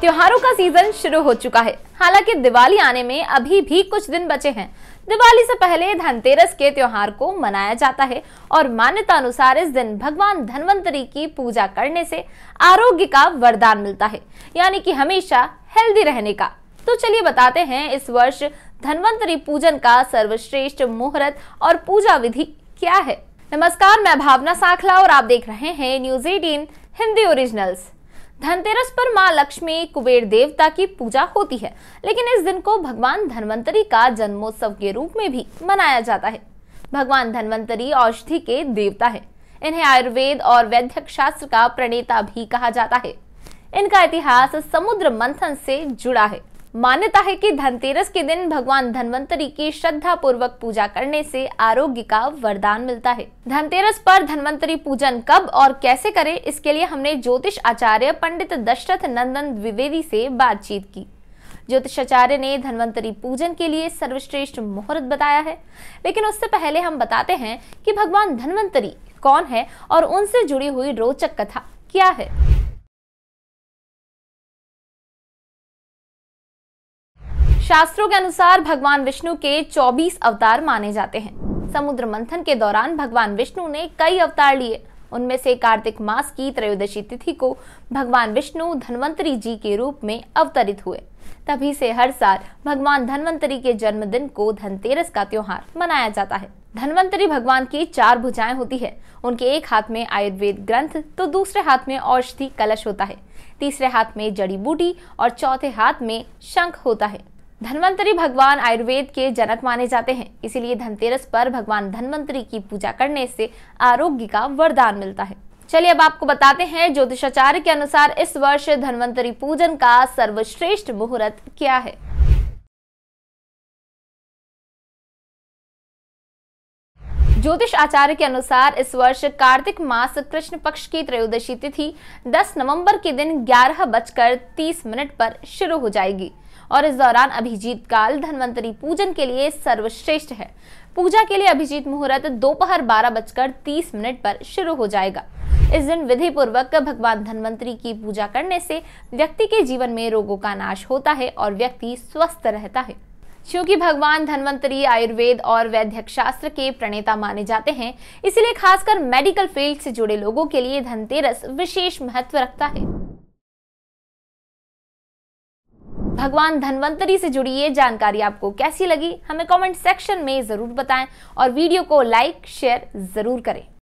त्योहारों का सीजन शुरू हो चुका है हालांकि दिवाली आने में अभी भी कुछ दिन बचे हैं दिवाली से पहले धनतेरस के त्योहार को मनाया जाता है और मान्यता अनुसार इस दिन भगवान धनवंतरी की पूजा करने से आरोग्य का वरदान मिलता है यानी कि हमेशा हेल्दी रहने का तो चलिए बताते हैं इस वर्ष धनवंतरी पूजन का सर्वश्रेष्ठ मुहूर्त और पूजा विधि क्या है नमस्कार मैं भावना साखला और आप देख रहे हैं news eighteen Hindi originals Dhanteras पर माँ लक्ष्मी कुबेर देवता की पूजा होती है लेकिन इस दिन को भगवान धनवंतरी का जन्मोत्सव के रूप में भी मनाया जाता है भगवान धनवंतरी औषधि के देवता है इन्हें आयुर्वेद और वैद्यक शास्त्र का प्रणेता भी कहा जाता है इनका इतिहास समुद्र मंथन से जुड़ा है मान्यता है कि धनतेरस के दिन भगवान धनवंतरी की श्रद्धा पूर्वक पूजा करने से आरोग्य का वरदान मिलता है धनतेरस पर धनवंतरी पूजन कब और कैसे करें इसके लिए हमने ज्योतिष आचार्य पंडित दशरथ नंदन द्विवेदी से बातचीत की ज्योतिषाचार्य ने धनवंतरी पूजन के लिए सर्वश्रेष्ठ मुहूर्त बताया है लेकिन उससे पहले हम बताते हैं कि भगवान धनवंतरी कौन है और उनसे जुड़ी हुई रोचक कथा क्या है शास्त्रों के अनुसार भगवान विष्णु के 24 अवतार माने जाते हैं समुद्र मंथन के दौरान भगवान विष्णु ने कई अवतार लिए उनमें से कार्तिक मास की त्रयोदशी तिथि को भगवान विष्णु धनवंतरी जी के रूप में अवतरित हुए तभी से हर साल भगवान धनवंतरी के जन्मदिन को धनतेरस का त्योहार मनाया जाता है धनवंतरी भगवान की चार भुजाएं होती है उनके एक हाथ में आयुर्वेद ग्रंथ तो दूसरे हाथ में औषधि कलश होता है तीसरे हाथ में जड़ी बूटी और चौथे हाथ में शंख होता है धनवंतरी भगवान आयुर्वेद के जनक माने जाते हैं इसीलिए धनतेरस पर भगवान धनवंतरी की पूजा करने से आरोग्य का वरदान मिलता है चलिए अब आपको बताते हैं ज्योतिषाचार्य के अनुसार इस वर्ष धनवंतरी पूजन का सर्वश्रेष्ठ मुहूर्त क्या है ज्योतिष आचार्य के अनुसार इस वर्ष कार्तिक मास कृष्ण पक्ष की त्रयोदशी तिथि 10 नवंबर के दिन ग्यारह बजकर 30 मिनट पर शुरू हो जाएगी और इस दौरान अभिजीत काल धनवंतरी पूजन के लिए सर्वश्रेष्ठ है पूजा के लिए अभिजीत मुहूर्त दोपहर बारह बजकर तीस मिनट पर शुरू हो जाएगा इस दिन विधि पूर्वक भगवान धनवंतरी की पूजा करने से व्यक्ति के जीवन में रोगों का नाश होता है और व्यक्ति स्वस्थ रहता है क्योंकि भगवान धनवंतरी आयुर्वेद और वैद्यक शास्त्र के प्रणेता माने जाते हैं इसलिए खासकर मेडिकल फील्ड से जुड़े लोगों के लिए धनतेरस विशेष महत्व रखता है भगवान धनवंतरी से जुड़ी ये जानकारी आपको कैसी लगी हमें कमेंट सेक्शन में ज़रूर बताएं और वीडियो को लाइक शेयर ज़रूर करें